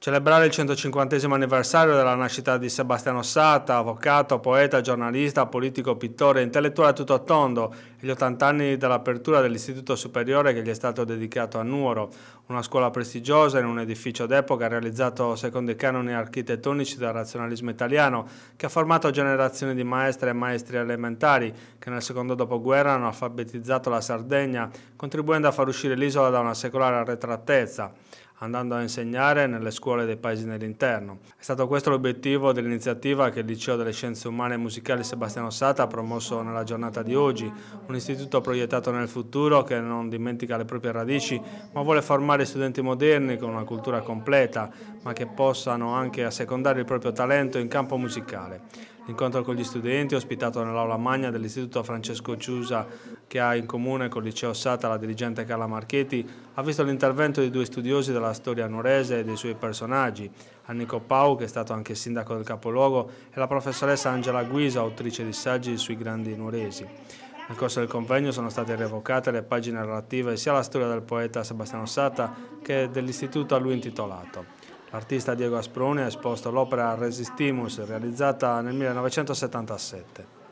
Celebrare il 150 anniversario della nascita di Sebastiano Sata, avvocato, poeta, giornalista, politico, pittore, intellettuale tutto tondo, e gli 80 anni dell'apertura dell'Istituto Superiore che gli è stato dedicato a Nuoro, una scuola prestigiosa in un edificio d'epoca realizzato secondo i canoni architettonici del razionalismo italiano, che ha formato generazioni di maestre e maestri elementari che nel secondo dopoguerra hanno alfabetizzato la Sardegna, contribuendo a far uscire l'isola da una secolare arretratezza andando a insegnare nelle scuole dei paesi nell'interno. È stato questo l'obiettivo dell'iniziativa che il Liceo delle Scienze Umane e Musicali Sebastiano Sata ha promosso nella giornata di oggi, un istituto proiettato nel futuro che non dimentica le proprie radici, ma vuole formare studenti moderni con una cultura completa, ma che possano anche assecondare il proprio talento in campo musicale l'incontro con gli studenti ospitato nell'aula magna dell'Istituto Francesco Ciusa che ha in comune con il liceo Sata la dirigente Carla Marchetti ha visto l'intervento di due studiosi della storia norese e dei suoi personaggi, Annico Pau che è stato anche sindaco del capoluogo e la professoressa Angela Guisa, autrice di saggi sui grandi noresi. Nel corso del convegno sono state revocate le pagine relative sia alla storia del poeta Sebastiano Sata che dell'istituto a lui intitolato. L'artista Diego Asproni ha esposto l'opera Resistimus realizzata nel 1977.